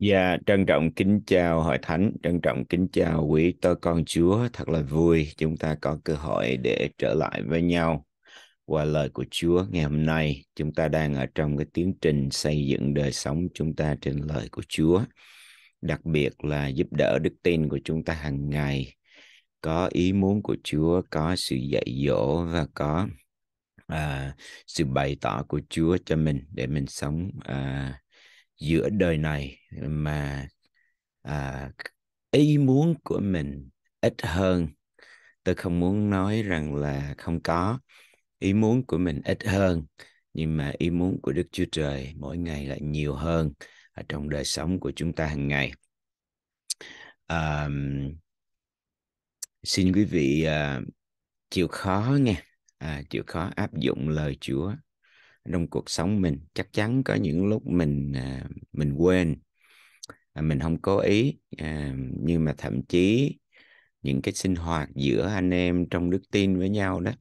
Dạ, yeah, trân trọng kính chào Hội Thánh, trân trọng kính chào quý tôi con Chúa. Thật là vui chúng ta có cơ hội để trở lại với nhau qua lời của Chúa ngày hôm nay. Chúng ta đang ở trong cái tiến trình xây dựng đời sống chúng ta trên lời của Chúa. Đặc biệt là giúp đỡ đức tin của chúng ta hàng ngày. Có ý muốn của Chúa, có sự dạy dỗ và có à, sự bày tỏ của Chúa cho mình để mình sống à, giữa đời này mà à, ý muốn của mình ít hơn tôi không muốn nói rằng là không có ý muốn của mình ít hơn nhưng mà ý muốn của đức chúa trời mỗi ngày lại nhiều hơn ở trong đời sống của chúng ta hàng ngày à, xin quý vị à, chịu khó nghe à, chịu khó áp dụng lời chúa trong cuộc sống mình chắc chắn có những lúc mình à, mình quên à, mình không cố ý à, nhưng mà thậm chí những cái sinh hoạt giữa anh em trong đức tin với nhau đó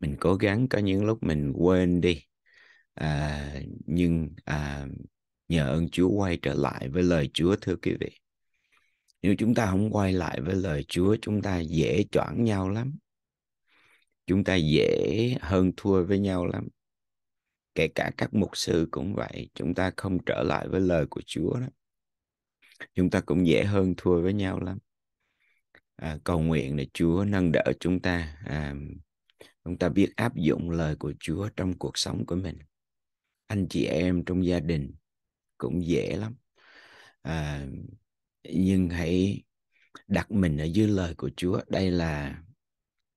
mình cố gắng có những lúc mình quên đi à, nhưng à, nhờ ơn Chúa quay trở lại với lời Chúa thưa quý vị nếu chúng ta không quay lại với lời Chúa chúng ta dễ choảng nhau lắm chúng ta dễ hơn thua với nhau lắm kể cả các mục sư cũng vậy chúng ta không trở lại với lời của chúa đó chúng ta cũng dễ hơn thua với nhau lắm à, cầu nguyện để chúa nâng đỡ chúng ta à, chúng ta biết áp dụng lời của chúa trong cuộc sống của mình anh chị em trong gia đình cũng dễ lắm à, nhưng hãy đặt mình ở dưới lời của chúa đây là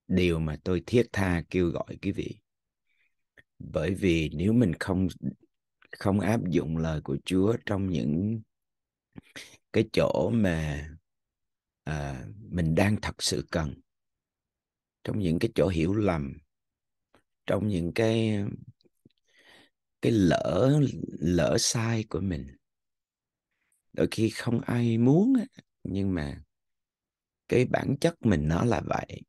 điều mà tôi thiết tha kêu gọi quý vị bởi vì nếu mình không không áp dụng lời của Chúa trong những cái chỗ mà à, mình đang thật sự cần trong những cái chỗ hiểu lầm trong những cái cái lỡ lỡ sai của mình đôi khi không ai muốn nhưng mà cái bản chất mình nó là vậy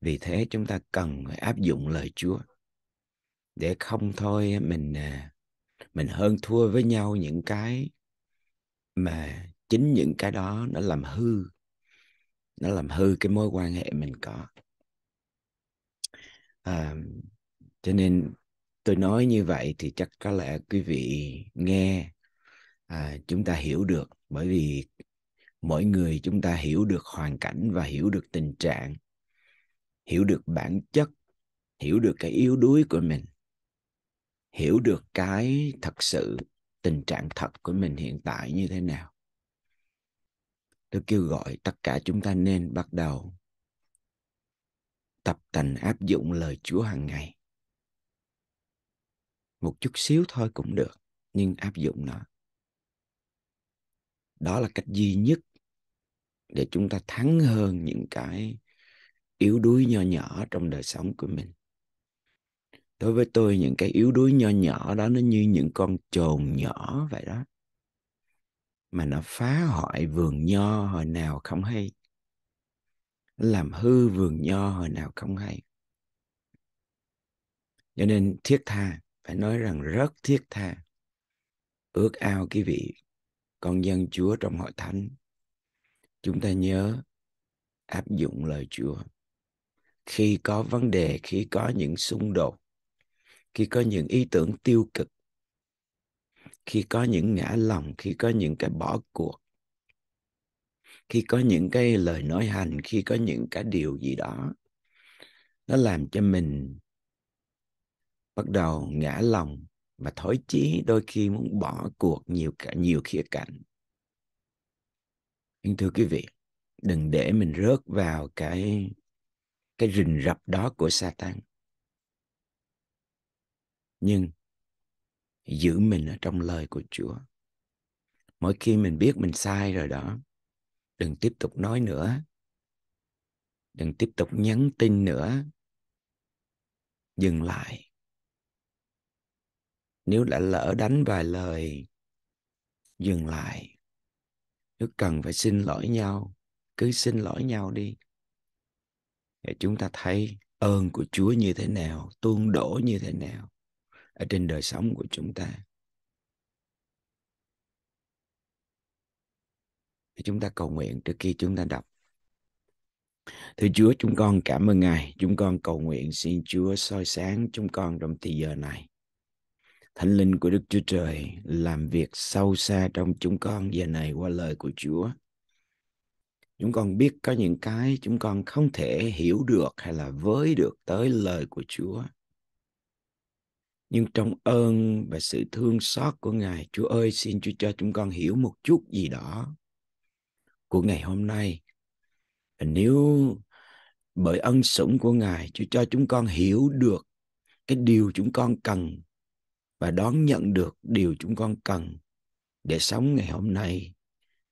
vì thế chúng ta cần phải áp dụng lời chúa để không thôi mình à, mình hơn thua với nhau những cái mà chính những cái đó nó làm hư nó làm hư cái mối quan hệ mình có à, cho nên tôi nói như vậy thì chắc có lẽ quý vị nghe à, chúng ta hiểu được bởi vì mỗi người chúng ta hiểu được hoàn cảnh và hiểu được tình trạng hiểu được bản chất hiểu được cái yếu đuối của mình hiểu được cái thật sự tình trạng thật của mình hiện tại như thế nào tôi kêu gọi tất cả chúng ta nên bắt đầu tập tành áp dụng lời chúa hàng ngày một chút xíu thôi cũng được nhưng áp dụng nó đó là cách duy nhất để chúng ta thắng hơn những cái yếu đuối nho nhỏ trong đời sống của mình đối với tôi những cái yếu đuối nho nhỏ đó nó như những con trồn nhỏ vậy đó mà nó phá hoại vườn nho hồi nào không hay làm hư vườn nho hồi nào không hay cho nên thiết tha phải nói rằng rất thiết tha ước ao quý vị con dân chúa trong hội thánh chúng ta nhớ áp dụng lời chúa khi có vấn đề khi có những xung đột khi có những ý tưởng tiêu cực khi có những ngã lòng khi có những cái bỏ cuộc khi có những cái lời nói hành khi có những cái điều gì đó nó làm cho mình bắt đầu ngã lòng và thối chí đôi khi muốn bỏ cuộc nhiều cả nhiều khía cạnh nhưng vâng, thưa quý vị đừng để mình rớt vào cái cái rình rập đó của Satan. Nhưng giữ mình ở trong lời của Chúa. Mỗi khi mình biết mình sai rồi đó, đừng tiếp tục nói nữa. Đừng tiếp tục nhắn tin nữa. Dừng lại. Nếu đã lỡ đánh vài lời, dừng lại. Nếu cần phải xin lỗi nhau, cứ xin lỗi nhau đi để chúng ta thấy ơn của Chúa như thế nào, tuôn đổ như thế nào ở trên đời sống của chúng ta. Để chúng ta cầu nguyện trước khi chúng ta đọc. Thưa Chúa, chúng con cảm ơn Ngài. Chúng con cầu nguyện xin Chúa soi sáng chúng con trong thời giờ này. Thánh linh của Đức Chúa Trời làm việc sâu xa trong chúng con giờ này qua lời của Chúa chúng con biết có những cái chúng con không thể hiểu được hay là với được tới lời của Chúa. Nhưng trong ơn và sự thương xót của Ngài, Chúa ơi xin Chúa cho chúng con hiểu một chút gì đó của ngày hôm nay. Và nếu bởi ân sủng của Ngài, Chúa cho chúng con hiểu được cái điều chúng con cần và đón nhận được điều chúng con cần để sống ngày hôm nay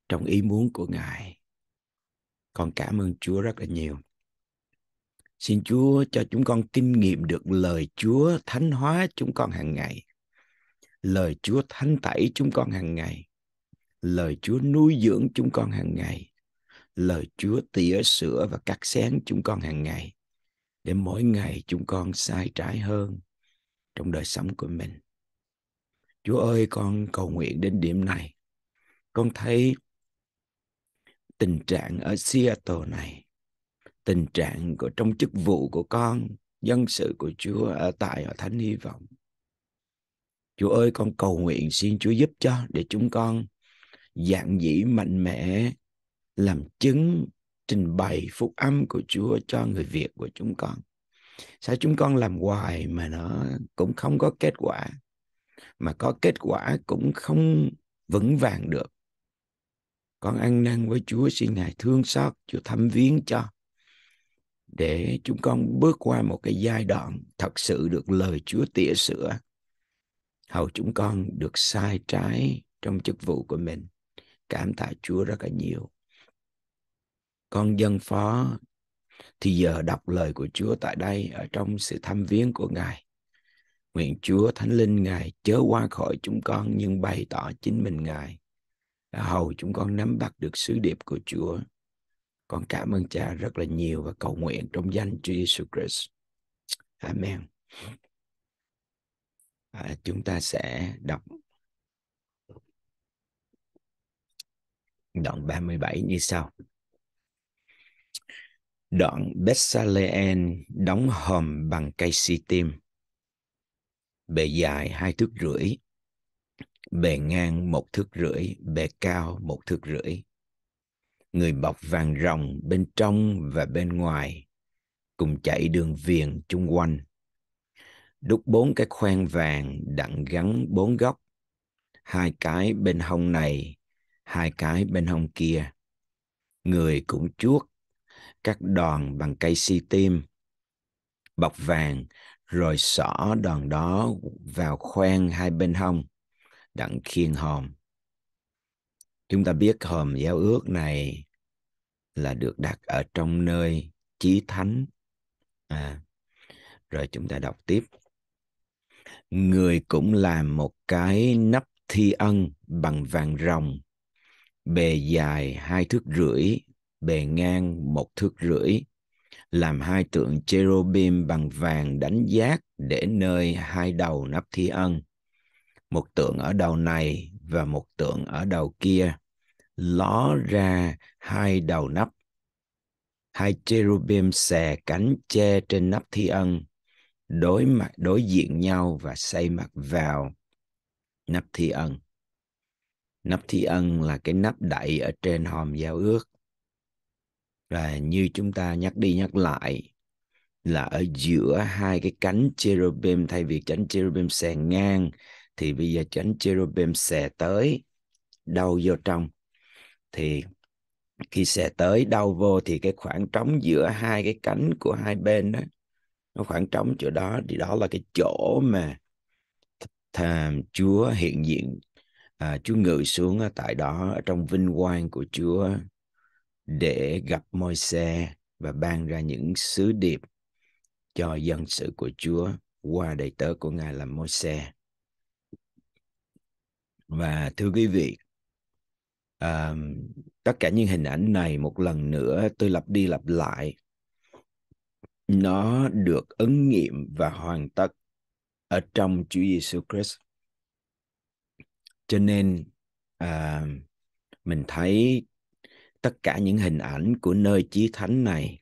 trong ý muốn của Ngài con cảm ơn Chúa rất là nhiều. Xin Chúa cho chúng con kinh nghiệm được lời Chúa thánh hóa chúng con hàng ngày. Lời Chúa thánh tẩy chúng con hàng ngày. Lời Chúa nuôi dưỡng chúng con hàng ngày. Lời Chúa tỉa sữa và cắt xén chúng con hàng ngày. Để mỗi ngày chúng con sai trái hơn trong đời sống của mình. Chúa ơi, con cầu nguyện đến điểm này. Con thấy tình trạng ở Seattle này tình trạng của trong chức vụ của con dân sự của Chúa ở tại ở Thánh Hy Vọng Chúa ơi con cầu nguyện xin Chúa giúp cho để chúng con dạng dĩ mạnh mẽ làm chứng trình bày phúc âm của Chúa cho người Việt của chúng con. Sao chúng con làm hoài mà nó cũng không có kết quả mà có kết quả cũng không vững vàng được con ăn năn với Chúa xin Ngài thương xót, Chúa thăm viếng cho. Để chúng con bước qua một cái giai đoạn thật sự được lời Chúa tỉa sửa. Hầu chúng con được sai trái trong chức vụ của mình. Cảm tạ Chúa rất là nhiều. Con dân phó thì giờ đọc lời của Chúa tại đây ở trong sự thăm viếng của Ngài. Nguyện Chúa Thánh Linh Ngài chớ qua khỏi chúng con nhưng bày tỏ chính mình Ngài đã hầu chúng con nắm bắt được sứ điệp của Chúa. Con cảm ơn Cha rất là nhiều và cầu nguyện trong danh Chúa Jesus Christ. Amen. À, chúng ta sẽ đọc đoạn 37 như sau. Đoạn Bethsaleen đóng hòm bằng cây si tim. Bề dài hai thước rưỡi bề ngang một thước rưỡi, bề cao một thước rưỡi. Người bọc vàng rồng bên trong và bên ngoài, cùng chạy đường viền chung quanh. Đúc bốn cái khoen vàng đặng gắn bốn góc, hai cái bên hông này, hai cái bên hông kia. Người cũng chuốt các đòn bằng cây si tim, bọc vàng rồi xỏ đòn đó vào khoen hai bên hông đặng khiên hòm chúng ta biết hòm giáo ước này là được đặt ở trong nơi chí thánh à rồi chúng ta đọc tiếp người cũng làm một cái nắp thi ân bằng vàng rồng bề dài hai thước rưỡi bề ngang một thước rưỡi làm hai tượng cherubim bằng vàng đánh giác để nơi hai đầu nắp thi ân một tượng ở đầu này và một tượng ở đầu kia ló ra hai đầu nắp hai cherubim xè cánh che trên nắp thi ân đối mặt đối diện nhau và xây mặt vào nắp thi ân nắp thi ân là cái nắp đậy ở trên hòm giao ước và như chúng ta nhắc đi nhắc lại là ở giữa hai cái cánh cherubim thay vì cánh cherubim xè ngang thì bây giờ chánh cherubim xè tới đau vô trong thì khi xè tới đau vô thì cái khoảng trống giữa hai cái cánh của hai bên đó nó khoảng trống chỗ đó thì đó là cái chỗ mà thàm Chúa hiện diện à, Chúa ngự xuống ở tại đó ở trong vinh quang của Chúa để gặp môi xe và ban ra những sứ điệp cho dân sự của Chúa qua đầy tớ của Ngài là môi xe và thưa quý vị à, tất cả những hình ảnh này một lần nữa tôi lặp đi lặp lại nó được ứng nghiệm và hoàn tất ở trong Chúa Giêsu Christ cho nên à, mình thấy tất cả những hình ảnh của nơi chí thánh này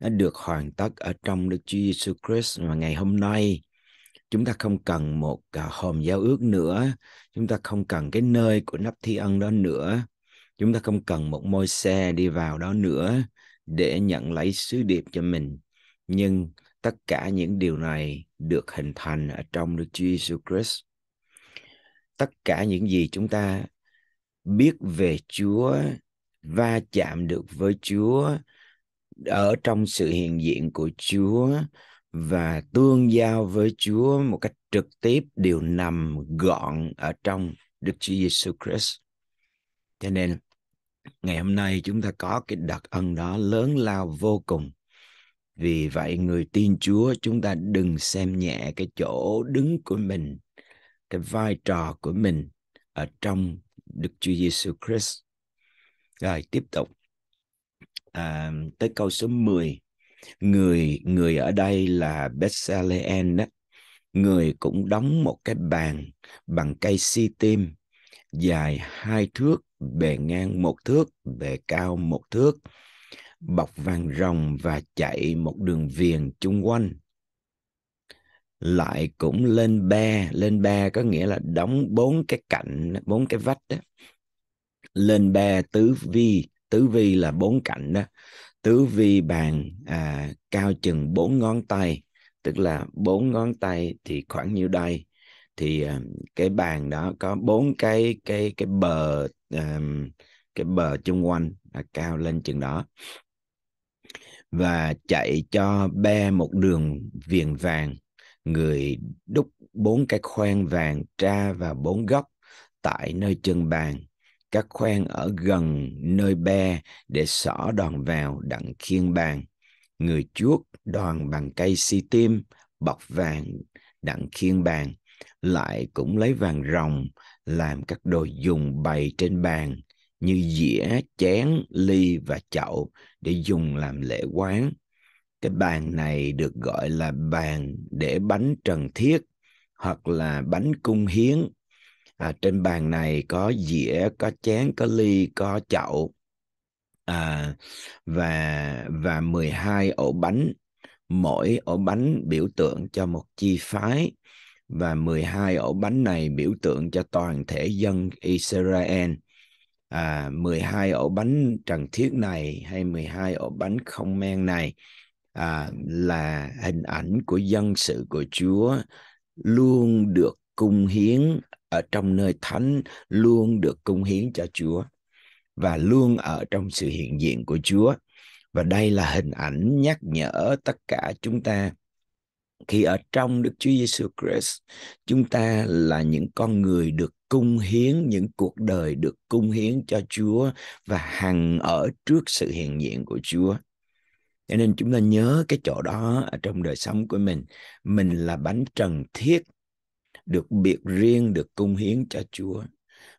nó được hoàn tất ở trong Đức Chúa Giêsu Christ và ngày hôm nay chúng ta không cần một à, hòm giao ước nữa chúng ta không cần cái nơi của nắp thi ân đó nữa chúng ta không cần một môi xe đi vào đó nữa để nhận lấy sứ điệp cho mình nhưng tất cả những điều này được hình thành ở trong Đức Chúa Jesus. Christ tất cả những gì chúng ta biết về Chúa va chạm được với Chúa ở trong sự hiện diện của Chúa và tương giao với Chúa một cách trực tiếp đều nằm gọn ở trong Đức Chúa Giêsu Christ. Cho nên ngày hôm nay chúng ta có cái đặc ân đó lớn lao vô cùng. Vì vậy người tin Chúa chúng ta đừng xem nhẹ cái chỗ đứng của mình, cái vai trò của mình ở trong Đức Chúa Giêsu Christ. Rồi tiếp tục à, tới câu số 10 người người ở đây là Bezalel đó người cũng đóng một cái bàn bằng cây si tim dài hai thước bề ngang một thước bề cao một thước bọc vàng rồng và chạy một đường viền chung quanh lại cũng lên ba lên ba có nghĩa là đóng bốn cái cạnh bốn cái vách đó lên ba tứ vi tứ vi là bốn cạnh đó tứ vi bàn à, cao chừng bốn ngón tay tức là bốn ngón tay thì khoảng nhiêu đây thì à, cái bàn đó có bốn cái cái cái bờ à, cái bờ chung quanh là cao lên chừng đó và chạy cho be một đường viền vàng người đúc bốn cái khoen vàng tra và bốn góc tại nơi chân bàn các khoen ở gần nơi be để xỏ đòn vào đặng khiên bàn người chuốt đòn bằng cây si tim bọc vàng đặng khiên bàn lại cũng lấy vàng rồng làm các đồ dùng bày trên bàn như dĩa chén ly và chậu để dùng làm lễ quán cái bàn này được gọi là bàn để bánh trần thiết hoặc là bánh cung hiến à, trên bàn này có dĩa có chén có ly có chậu à, và và 12 ổ bánh mỗi ổ bánh biểu tượng cho một chi phái và 12 ổ bánh này biểu tượng cho toàn thể dân Israel. À, 12 ổ bánh trần thiết này hay 12 ổ bánh không men này à, là hình ảnh của dân sự của Chúa luôn được cung hiến ở trong nơi thánh luôn được cung hiến cho Chúa và luôn ở trong sự hiện diện của Chúa. Và đây là hình ảnh nhắc nhở tất cả chúng ta khi ở trong Đức Chúa Giêsu Christ, chúng ta là những con người được cung hiến, những cuộc đời được cung hiến cho Chúa và hằng ở trước sự hiện diện của Chúa. Cho nên chúng ta nhớ cái chỗ đó ở trong đời sống của mình. Mình là bánh trần thiết được biệt riêng được cung hiến cho Chúa.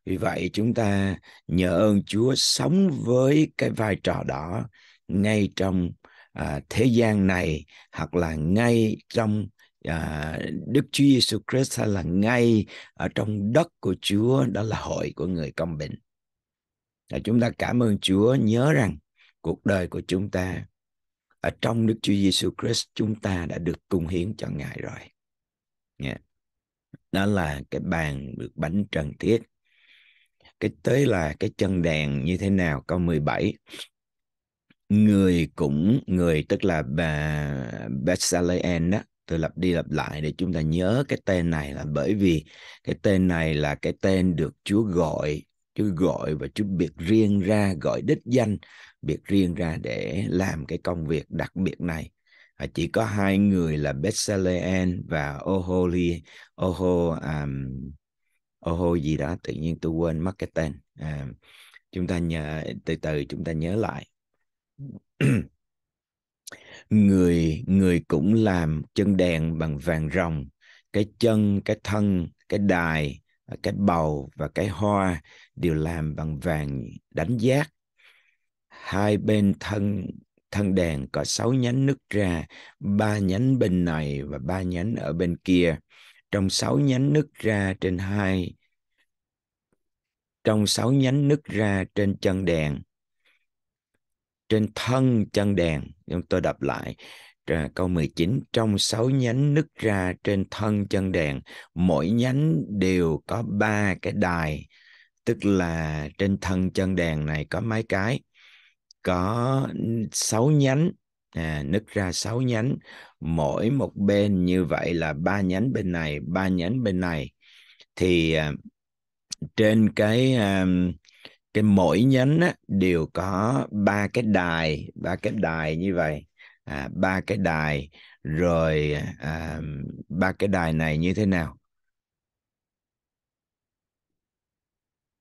Vì vậy chúng ta nhờ ơn Chúa sống với cái vai trò đó ngay trong à, thế gian này hoặc là ngay trong à, Đức Chúa Giêsu Christ hay là ngay ở trong đất của Chúa đó là hội của người công bình. Và chúng ta cảm ơn Chúa nhớ rằng cuộc đời của chúng ta ở trong Đức Chúa Giêsu Christ chúng ta đã được cung hiến cho Ngài rồi. Yeah đó là cái bàn được bánh trần thiết cái tới là cái chân đèn như thế nào câu 17 người cũng người tức là bà Bethlehem đó tôi lặp đi lặp lại để chúng ta nhớ cái tên này là bởi vì cái tên này là cái tên được Chúa gọi Chúa gọi và Chúa biệt riêng ra gọi đích danh biệt riêng ra để làm cái công việc đặc biệt này chỉ có hai người là Bezalel và Oholi Oho um, Oho gì đó tự nhiên tôi quên mất cái tên à, chúng ta nhớ từ từ chúng ta nhớ lại người người cũng làm chân đèn bằng vàng rồng cái chân cái thân cái đài cái bầu và cái hoa đều làm bằng vàng đánh giác hai bên thân thân đèn có sáu nhánh nứt ra, ba nhánh bên này và ba nhánh ở bên kia. Trong sáu nhánh nứt ra trên hai, trong sáu nhánh nứt ra trên chân đèn trên thân chân đèn chúng Tôi đọc lại, à, câu 19 trong sáu nhánh nứt ra trên thân chân đèn mỗi nhánh đều có ba cái đài tức là trên thân chân đèn này có mấy cái có sáu nhánh à, nứt ra sáu nhánh mỗi một bên như vậy là ba nhánh bên này ba nhánh bên này thì à, trên cái à, cái mỗi nhánh á, đều có ba cái đài ba cái đài như vậy à, ba cái đài rồi à, ba cái đài này như thế nào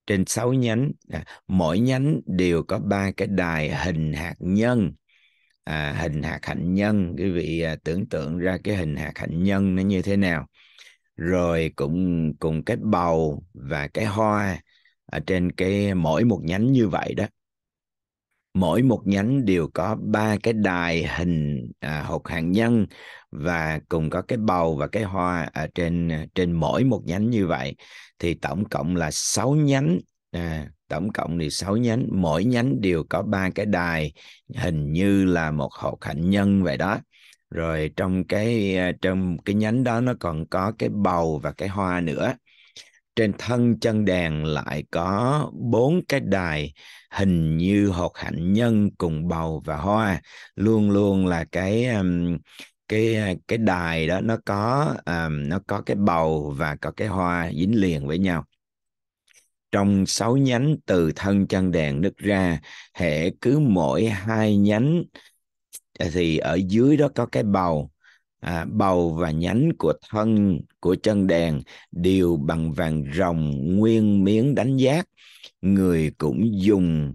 trên 6 nhánh à, mỗi nhánh đều có ba cái đài hình hạt nhân à, hình hạt hạnh nhân quý vị à, tưởng tượng ra cái hình hạt hạnh nhân nó như thế nào rồi cũng cùng cái bầu và cái hoa ở trên cái mỗi một nhánh như vậy đó mỗi một nhánh đều có ba cái đài hình à, hột hạt nhân và cùng có cái bầu và cái hoa ở trên à, trên mỗi một nhánh như vậy thì tổng cộng là sáu nhánh à, tổng cộng thì sáu nhánh mỗi nhánh đều có ba cái đài hình như là một hộp hạt nhân vậy đó rồi trong cái à, trong cái nhánh đó nó còn có cái bầu và cái hoa nữa trên thân chân đèn lại có bốn cái đài hình như hột hạnh nhân cùng bầu và hoa luôn luôn là cái um, cái à, cái đài đó nó có um, nó có cái bầu và có cái hoa dính liền với nhau trong sáu nhánh từ thân chân đèn nứt ra hệ cứ mỗi hai nhánh à, thì ở dưới đó có cái bầu à, bầu và nhánh của thân của chân đèn đều bằng vàng rồng nguyên miếng đánh giác người cũng dùng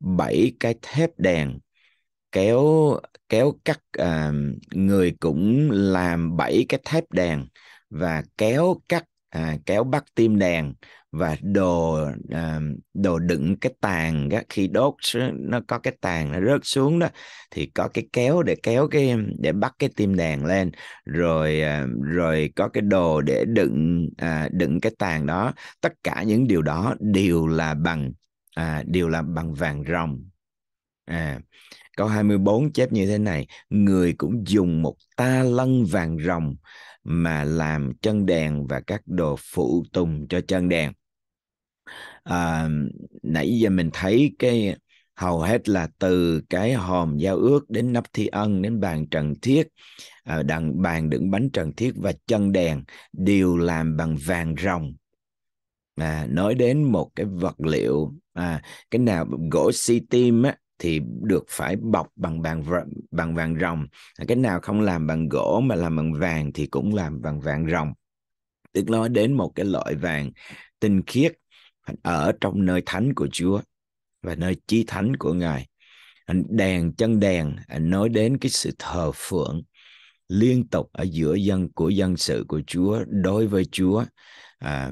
bảy cái thép đèn kéo kéo cắt à, người cũng làm bảy cái thép đèn và kéo cắt à, kéo bắt tim đèn và đồ à, đồ đựng cái tàn đó, khi đốt nó có cái tàn nó rớt xuống đó thì có cái kéo để kéo cái để bắt cái tim đèn lên rồi à, rồi có cái đồ để đựng à, đựng cái tàn đó tất cả những điều đó đều là bằng à, đều là bằng vàng ròng à câu 24 chép như thế này người cũng dùng một ta lân vàng rồng mà làm chân đèn và các đồ phụ tùng cho chân đèn à, nãy giờ mình thấy cái hầu hết là từ cái hòm giao ước đến nắp thi ân đến bàn trần thiết à, đằng bàn đựng bánh trần thiết và chân đèn đều làm bằng vàng rồng à, nói đến một cái vật liệu à, cái nào gỗ si tim á thì được phải bọc bằng vàng bằng vàng rồng à, cái nào không làm bằng gỗ mà làm bằng vàng thì cũng làm bằng vàng rồng tức nói đến một cái loại vàng tinh khiết ở trong nơi thánh của Chúa và nơi chi thánh của Ngài à, đèn chân đèn à, nói đến cái sự thờ phượng liên tục ở giữa dân của dân sự của Chúa đối với Chúa à,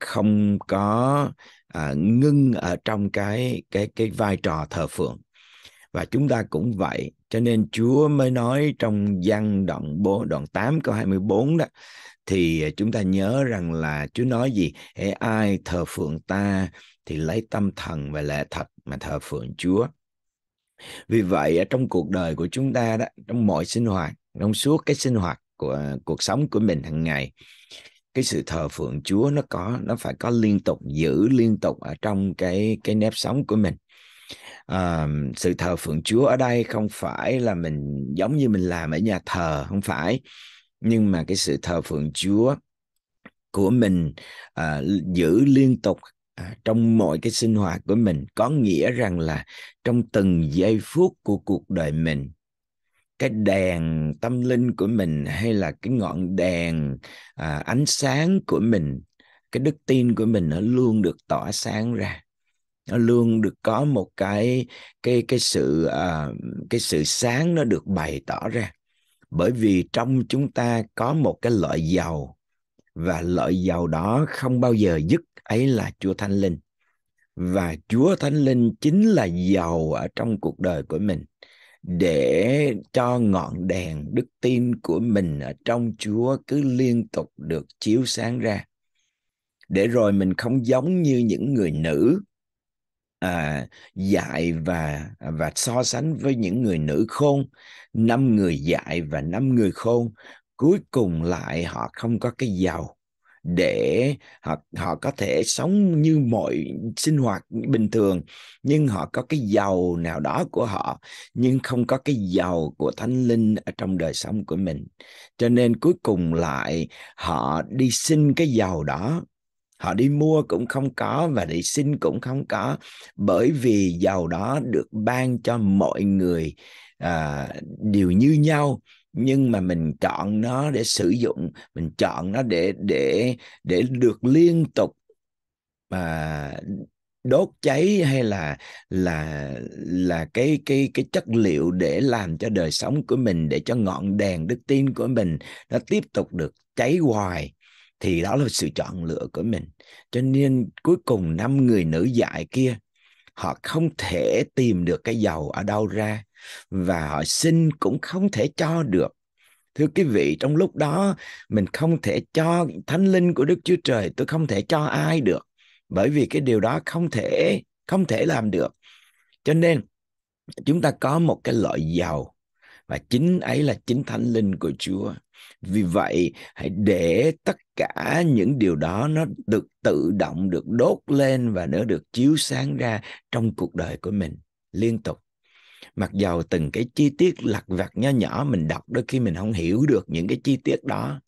không có à, ngưng ở trong cái cái cái vai trò thờ phượng và chúng ta cũng vậy cho nên Chúa mới nói trong văn đoạn 4, đoạn 8 câu 24 đó thì chúng ta nhớ rằng là Chúa nói gì Hễ ai thờ phượng ta thì lấy tâm thần và lẽ thật mà thờ phượng Chúa vì vậy ở trong cuộc đời của chúng ta đó trong mọi sinh hoạt trong suốt cái sinh hoạt của cuộc sống của mình hàng ngày cái sự thờ phượng Chúa nó có nó phải có liên tục giữ liên tục ở trong cái cái nếp sống của mình à, sự thờ phượng Chúa ở đây không phải là mình giống như mình làm ở nhà thờ không phải nhưng mà cái sự thờ phượng Chúa của mình à, giữ liên tục à, trong mọi cái sinh hoạt của mình có nghĩa rằng là trong từng giây phút của cuộc đời mình cái đèn tâm linh của mình hay là cái ngọn đèn à, ánh sáng của mình cái đức tin của mình nó luôn được tỏa sáng ra nó luôn được có một cái cái cái sự à, cái sự sáng nó được bày tỏ ra bởi vì trong chúng ta có một cái loại giàu và loại giàu đó không bao giờ dứt ấy là chúa thánh linh và chúa thánh linh chính là giàu ở trong cuộc đời của mình để cho ngọn đèn đức tin của mình ở trong Chúa cứ liên tục được chiếu sáng ra để rồi mình không giống như những người nữ à, dạy và và so sánh với những người nữ khôn năm người dạy và năm người khôn cuối cùng lại họ không có cái giàu để họ họ có thể sống như mọi sinh hoạt bình thường nhưng họ có cái giàu nào đó của họ nhưng không có cái giàu của thánh linh ở trong đời sống của mình cho nên cuối cùng lại họ đi xin cái giàu đó họ đi mua cũng không có và đi xin cũng không có bởi vì giàu đó được ban cho mọi người à, đều như nhau nhưng mà mình chọn nó để sử dụng mình chọn nó để để để được liên tục mà đốt cháy hay là là là cái cái cái chất liệu để làm cho đời sống của mình để cho ngọn đèn đức tin của mình nó tiếp tục được cháy hoài thì đó là sự chọn lựa của mình cho nên cuối cùng năm người nữ dạy kia họ không thể tìm được cái dầu ở đâu ra và họ xin cũng không thể cho được thưa quý vị trong lúc đó mình không thể cho thánh linh của đức chúa trời tôi không thể cho ai được bởi vì cái điều đó không thể không thể làm được cho nên chúng ta có một cái loại dầu và chính ấy là chính thánh linh của chúa vì vậy hãy để tất cả những điều đó nó được tự động được đốt lên và nó được chiếu sáng ra trong cuộc đời của mình liên tục mặc dầu từng cái chi tiết lặt vặt nho nhỏ mình đọc đôi khi mình không hiểu được những cái chi tiết đó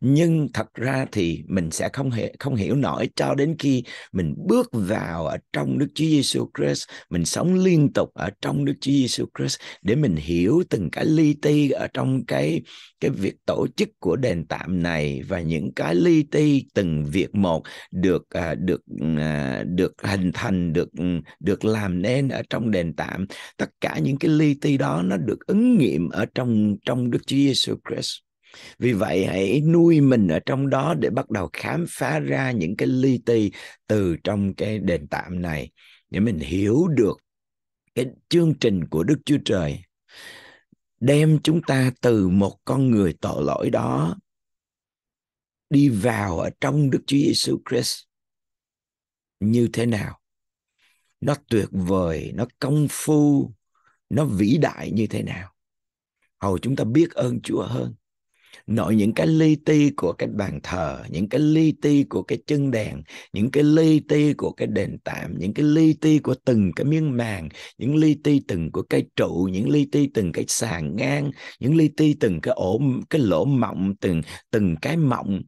nhưng thật ra thì mình sẽ không hiểu không hiểu nổi cho đến khi mình bước vào ở trong Đức Chúa Giêsu Christ mình sống liên tục ở trong Đức Chúa Giêsu Christ để mình hiểu từng cái ly ti ở trong cái cái việc tổ chức của đền tạm này và những cái ly ti từng việc một được à, được à, được hình thành được ừ, được làm nên ở trong đền tạm tất cả những cái ly ti đó nó được ứng nghiệm ở trong trong Đức Chúa Giêsu Christ vì vậy hãy nuôi mình ở trong đó để bắt đầu khám phá ra những cái ly ti từ trong cái đền tạm này để mình hiểu được cái chương trình của đức chúa trời đem chúng ta từ một con người tội lỗi đó đi vào ở trong Đức Chúa Giêsu Christ như thế nào? Nó tuyệt vời, nó công phu, nó vĩ đại như thế nào? Hầu chúng ta biết ơn Chúa hơn nội những cái li ti của cái bàn thờ những cái li ti của cái chân đèn những cái li ti của cái đền tạm những cái li ti của từng cái miếng màn những li ti từng của cái trụ những li ti từng cái sàn ngang những li ti từng cái ổ cái lỗ mọng từng từng cái mọng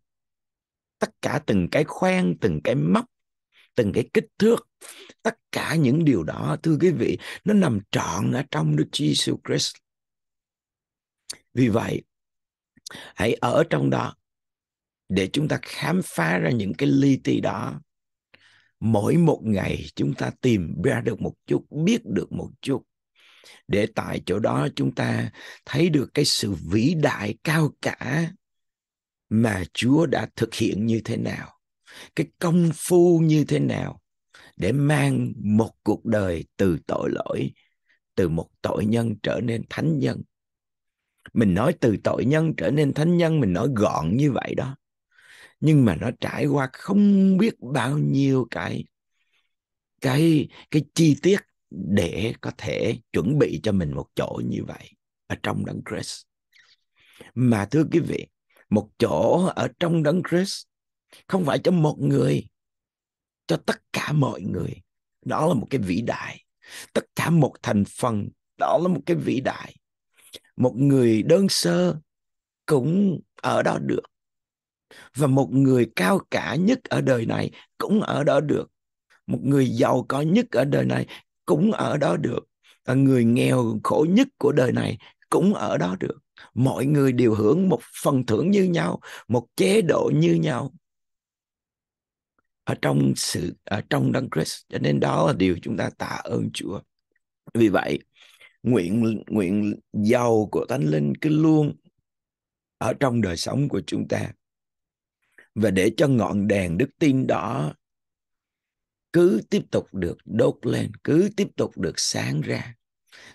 tất cả từng cái khoen, từng cái móc từng cái kích thước tất cả những điều đó thưa quý vị nó nằm trọn ở trong Đức Jesus Christ vì vậy hãy ở trong đó để chúng ta khám phá ra những cái li ti đó mỗi một ngày chúng ta tìm ra được một chút biết được một chút để tại chỗ đó chúng ta thấy được cái sự vĩ đại cao cả mà chúa đã thực hiện như thế nào cái công phu như thế nào để mang một cuộc đời từ tội lỗi từ một tội nhân trở nên thánh nhân mình nói từ tội nhân trở nên thánh nhân mình nói gọn như vậy đó nhưng mà nó trải qua không biết bao nhiêu cái cái cái chi tiết để có thể chuẩn bị cho mình một chỗ như vậy ở trong đấng Christ mà thưa quý vị một chỗ ở trong đấng Christ không phải cho một người cho tất cả mọi người đó là một cái vĩ đại tất cả một thành phần đó là một cái vĩ đại một người đơn sơ cũng ở đó được và một người cao cả nhất ở đời này cũng ở đó được một người giàu có nhất ở đời này cũng ở đó được và người nghèo khổ nhất của đời này cũng ở đó được mọi người đều hưởng một phần thưởng như nhau một chế độ như nhau ở trong sự ở trong đấng Christ cho nên đó là điều chúng ta tạ ơn Chúa vì vậy nguyện nguyện giàu của thánh linh cứ luôn ở trong đời sống của chúng ta và để cho ngọn đèn đức tin đó cứ tiếp tục được đốt lên cứ tiếp tục được sáng ra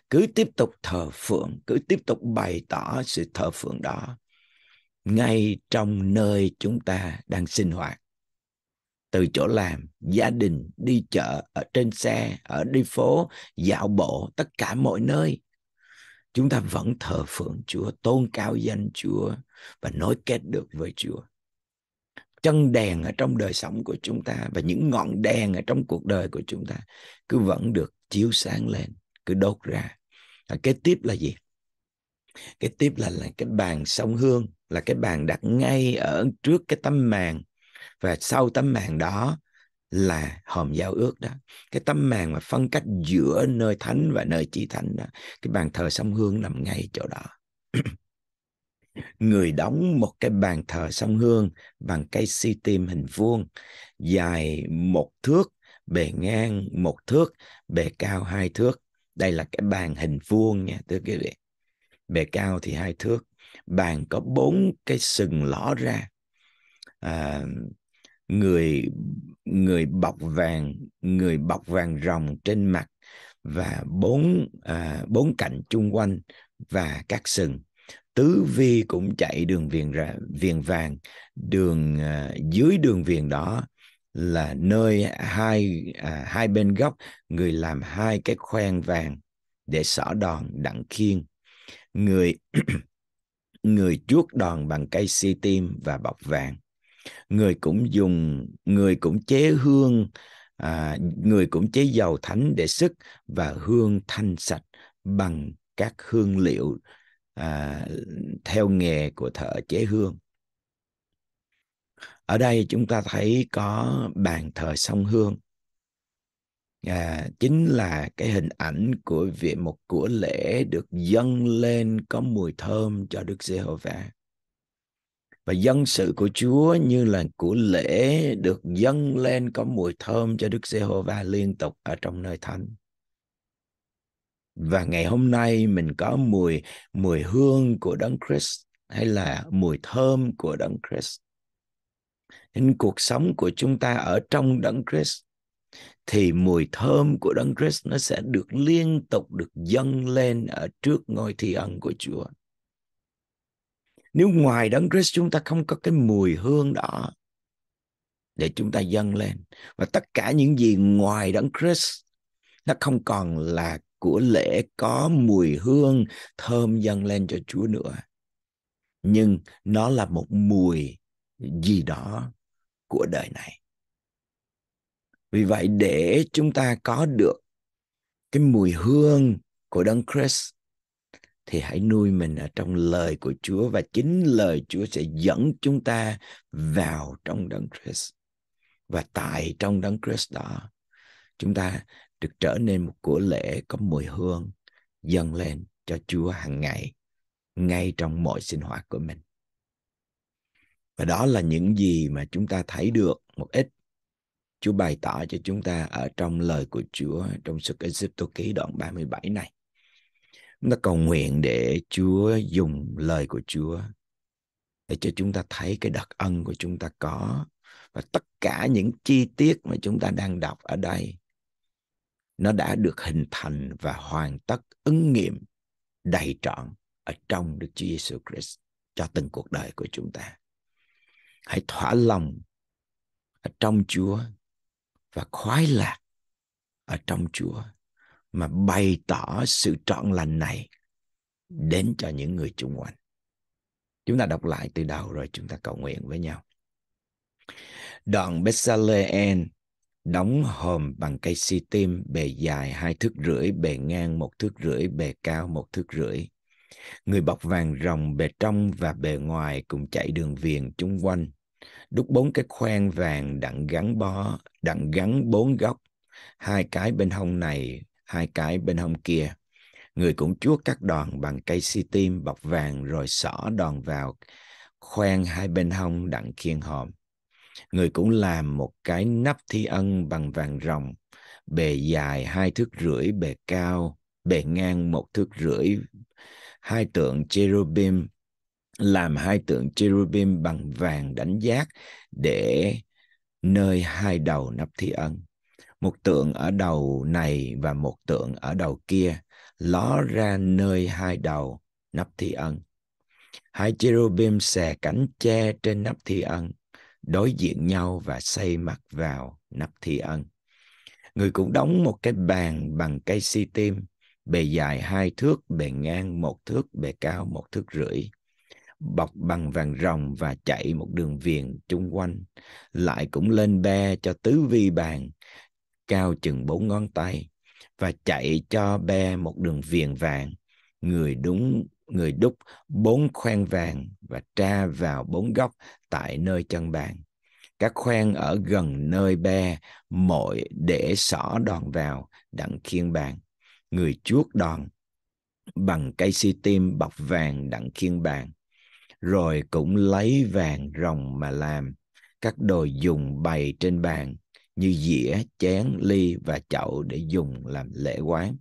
cứ tiếp tục thờ phượng cứ tiếp tục bày tỏ sự thờ phượng đó ngay trong nơi chúng ta đang sinh hoạt từ chỗ làm gia đình đi chợ ở trên xe ở đi phố dạo bộ tất cả mọi nơi chúng ta vẫn thờ phượng chúa tôn cao danh chúa và nối kết được với chúa chân đèn ở trong đời sống của chúng ta và những ngọn đèn ở trong cuộc đời của chúng ta cứ vẫn được chiếu sáng lên cứ đốt ra và kế tiếp là gì kế tiếp là, là cái bàn sông hương là cái bàn đặt ngay ở trước cái tấm màn và sau tấm màn đó là hòm giao ước đó cái tấm màn mà phân cách giữa nơi thánh và nơi chỉ thánh đó cái bàn thờ sông hương nằm ngay chỗ đó người đóng một cái bàn thờ sông hương bằng cây si tim hình vuông dài một thước bề ngang một thước bề cao hai thước đây là cái bàn hình vuông nha thưa quý vị bề cao thì hai thước bàn có bốn cái sừng ló ra à, người người bọc vàng người bọc vàng rồng trên mặt và bốn à, bốn cạnh chung quanh và các sừng tứ vi cũng chạy đường viền ra viền vàng đường à, dưới đường viền đó là nơi hai à, hai bên góc người làm hai cái khoen vàng để xỏ đòn đặng khiên người người chuốt đòn bằng cây si tim và bọc vàng người cũng dùng người cũng chế hương à, người cũng chế dầu thánh để sức và hương thanh sạch bằng các hương liệu à, theo nghề của thợ chế hương ở đây chúng ta thấy có bàn thờ sông hương à, chính là cái hình ảnh của việc một của lễ được dâng lên có mùi thơm cho Đức Giê-hô-va và dân sự của Chúa như là của lễ được dâng lên có mùi thơm cho Đức Giê-hô-va liên tục ở trong nơi thánh. Và ngày hôm nay mình có mùi mùi hương của Đấng Christ hay là mùi thơm của Đấng Christ. Nên cuộc sống của chúng ta ở trong Đấng Christ thì mùi thơm của Đấng Christ nó sẽ được liên tục được dâng lên ở trước ngôi thi ân của Chúa nếu ngoài đấng Christ chúng ta không có cái mùi hương đó để chúng ta dâng lên và tất cả những gì ngoài đấng Christ nó không còn là của lễ có mùi hương thơm dâng lên cho Chúa nữa nhưng nó là một mùi gì đó của đời này vì vậy để chúng ta có được cái mùi hương của đấng Christ thì hãy nuôi mình ở trong lời của Chúa và chính lời Chúa sẽ dẫn chúng ta vào trong Đấng Christ. Và tại trong Đấng Christ đó, chúng ta được trở nên một của lễ có mùi hương dâng lên cho Chúa hàng ngày, ngay trong mọi sinh hoạt của mình. Và đó là những gì mà chúng ta thấy được một ít Chúa bày tỏ cho chúng ta ở trong lời của Chúa trong sự Egypto ký đoạn 37 này chúng ta cầu nguyện để Chúa dùng lời của Chúa để cho chúng ta thấy cái đặc ân của chúng ta có và tất cả những chi tiết mà chúng ta đang đọc ở đây nó đã được hình thành và hoàn tất ứng nghiệm đầy trọn ở trong Đức Chúa Giêsu Christ cho từng cuộc đời của chúng ta. Hãy thỏa lòng ở trong Chúa và khoái lạc ở trong Chúa mà bày tỏ sự trọn lành này ừ. đến cho những người chung quanh. Chúng ta đọc lại từ đầu rồi chúng ta cầu nguyện với nhau. Đoạn Bethlehem đóng hòm bằng cây si tim bề dài hai thước rưỡi, bề ngang một thước rưỡi, bề cao một thước rưỡi. Người bọc vàng rồng bề trong và bề ngoài cùng chạy đường viền chung quanh. Đúc bốn cái khoen vàng đặng gắn bó, đặng gắn bốn góc. Hai cái bên hông này hai cái bên hông kia người cũng chuốt các đòn bằng cây si tim bọc vàng rồi xỏ đòn vào khoen hai bên hông đặng khiên hòm người cũng làm một cái nắp thi ân bằng vàng rồng bề dài hai thước rưỡi bề cao bề ngang một thước rưỡi hai tượng cherubim làm hai tượng cherubim bằng vàng đánh giác để nơi hai đầu nắp thi ân một tượng ở đầu này và một tượng ở đầu kia ló ra nơi hai đầu nắp thi ân hai cherubim xè cánh che trên nắp thi ân đối diện nhau và xây mặt vào nắp thi ân người cũng đóng một cái bàn bằng cây si tim bề dài hai thước bề ngang một thước bề cao một thước rưỡi bọc bằng vàng rồng và chạy một đường viền chung quanh lại cũng lên be cho tứ vi bàn cao chừng bốn ngón tay và chạy cho be một đường viền vàng người đúng người đúc bốn khoen vàng và tra vào bốn góc tại nơi chân bàn các khoen ở gần nơi be mội để xỏ đòn vào đặng khiên bàn người chuốt đòn bằng cây si tim bọc vàng đặng khiên bàn rồi cũng lấy vàng rồng mà làm các đồ dùng bày trên bàn như dĩa, chén, ly và chậu để dùng làm lễ quán.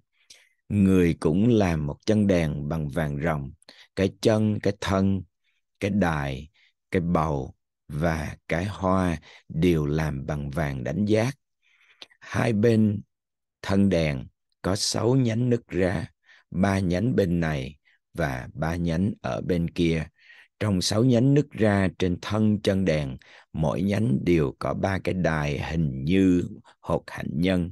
Người cũng làm một chân đèn bằng vàng rồng, cái chân, cái thân, cái đài, cái bầu và cái hoa đều làm bằng vàng đánh giác. Hai bên thân đèn có sáu nhánh nứt ra, ba nhánh bên này và ba nhánh ở bên kia trong sáu nhánh nứt ra trên thân chân đèn mỗi nhánh đều có ba cái đài hình như hột hạnh nhân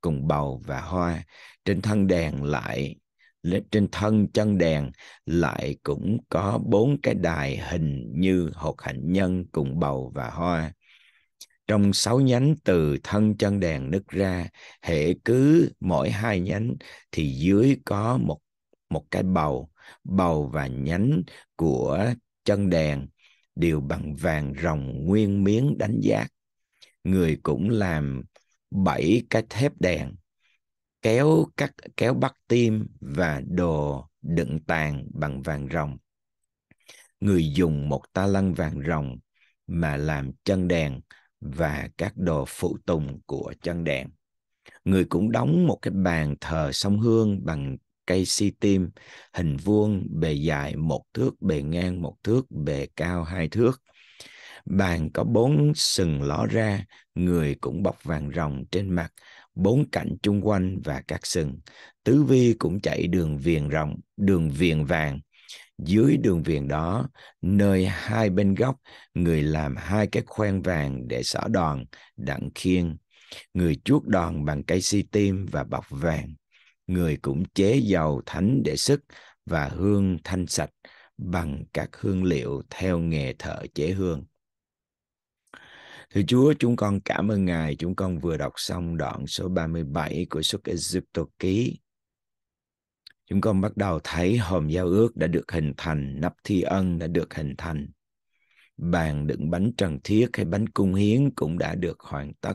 cùng bầu và hoa trên thân đèn lại trên thân chân đèn lại cũng có bốn cái đài hình như hột hạnh nhân cùng bầu và hoa trong sáu nhánh từ thân chân đèn nứt ra hệ cứ mỗi hai nhánh thì dưới có một một cái bầu bầu và nhánh của chân đèn đều bằng vàng rồng nguyên miếng đánh giác người cũng làm bảy cái thép đèn kéo cắt kéo bắt tim và đồ đựng tàn bằng vàng rồng. người dùng một ta lăng vàng rồng mà làm chân đèn và các đồ phụ tùng của chân đèn người cũng đóng một cái bàn thờ sông hương bằng cây si tim hình vuông bề dài một thước bề ngang một thước bề cao hai thước bàn có bốn sừng ló ra người cũng bọc vàng rồng trên mặt bốn cạnh chung quanh và các sừng tứ vi cũng chạy đường viền rồng đường viền vàng dưới đường viền đó nơi hai bên góc người làm hai cái khoen vàng để xỏ đòn đặng khiên người chuốt đòn bằng cây si tim và bọc vàng người cũng chế dầu thánh để sức và hương thanh sạch bằng các hương liệu theo nghề thợ chế hương. Thưa Chúa, chúng con cảm ơn Ngài. Chúng con vừa đọc xong đoạn số 37 của xuất Egypto ký. Chúng con bắt đầu thấy hòm giao ước đã được hình thành, nắp thi ân đã được hình thành. Bàn đựng bánh trần thiết hay bánh cung hiến cũng đã được hoàn tất.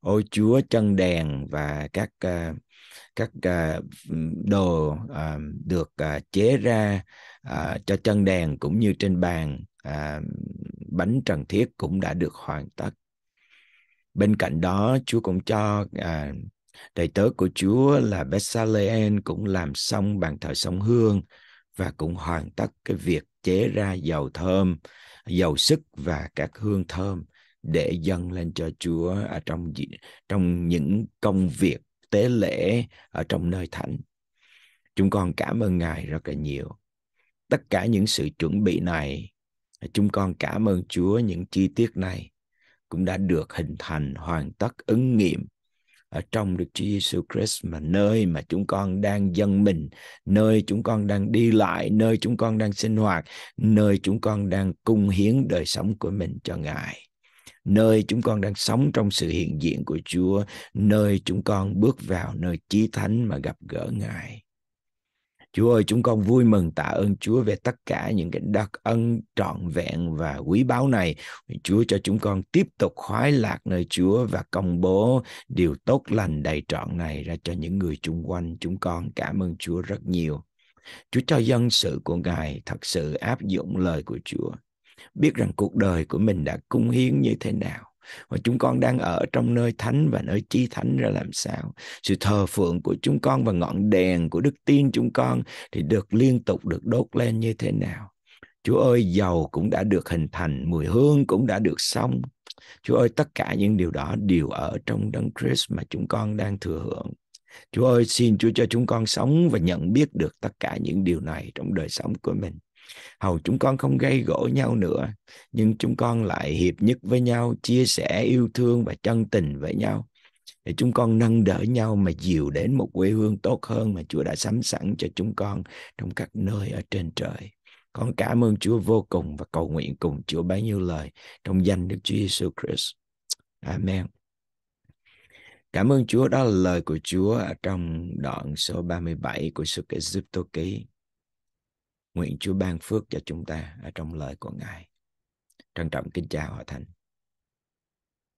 Ôi Chúa, chân đèn và các uh, các uh, đồ uh, được uh, chế ra uh, cho chân đèn cũng như trên bàn uh, bánh trần thiết cũng đã được hoàn tất bên cạnh đó chúa cũng cho uh, đầy tớ của chúa là Bethsalem cũng làm xong bàn thờ sông hương và cũng hoàn tất cái việc chế ra dầu thơm dầu sức và các hương thơm để dâng lên cho Chúa ở trong trong những công việc tế lễ ở trong nơi thánh. Chúng con cảm ơn Ngài rất là nhiều. Tất cả những sự chuẩn bị này, chúng con cảm ơn Chúa những chi tiết này cũng đã được hình thành hoàn tất ứng nghiệm ở trong Đức Chúa Giêsu Christ mà nơi mà chúng con đang dân mình, nơi chúng con đang đi lại, nơi chúng con đang sinh hoạt, nơi chúng con đang cung hiến đời sống của mình cho Ngài nơi chúng con đang sống trong sự hiện diện của Chúa, nơi chúng con bước vào nơi chí thánh mà gặp gỡ Ngài. Chúa ơi, chúng con vui mừng tạ ơn Chúa về tất cả những cái đặc ân trọn vẹn và quý báu này. Chúa cho chúng con tiếp tục khoái lạc nơi Chúa và công bố điều tốt lành đầy trọn này ra cho những người chung quanh chúng con. Cảm ơn Chúa rất nhiều. Chúa cho dân sự của Ngài thật sự áp dụng lời của Chúa biết rằng cuộc đời của mình đã cung hiến như thế nào và chúng con đang ở trong nơi thánh và nơi chi thánh ra làm sao sự thờ phượng của chúng con và ngọn đèn của đức tin chúng con thì được liên tục được đốt lên như thế nào Chúa ơi dầu cũng đã được hình thành mùi hương cũng đã được xong Chúa ơi tất cả những điều đó đều ở trong đấng Christ mà chúng con đang thừa hưởng Chúa ơi xin Chúa cho chúng con sống và nhận biết được tất cả những điều này trong đời sống của mình hầu chúng con không gây gỗ nhau nữa nhưng chúng con lại hiệp nhất với nhau chia sẻ yêu thương và chân tình với nhau để chúng con nâng đỡ nhau mà dìu đến một quê hương tốt hơn mà Chúa đã sắm sẵn cho chúng con trong các nơi ở trên trời. Con cảm ơn Chúa vô cùng và cầu nguyện cùng Chúa bấy nhiêu lời trong danh Đức Chúa Giêsu Christ. Amen. Cảm ơn Chúa, đó là lời của Chúa ở trong đoạn số 37 của sự kể giúp tô ký. Nguyện Chúa ban phước cho chúng ta ở trong lời của Ngài. Trân trọng kính chào Hòa Thành.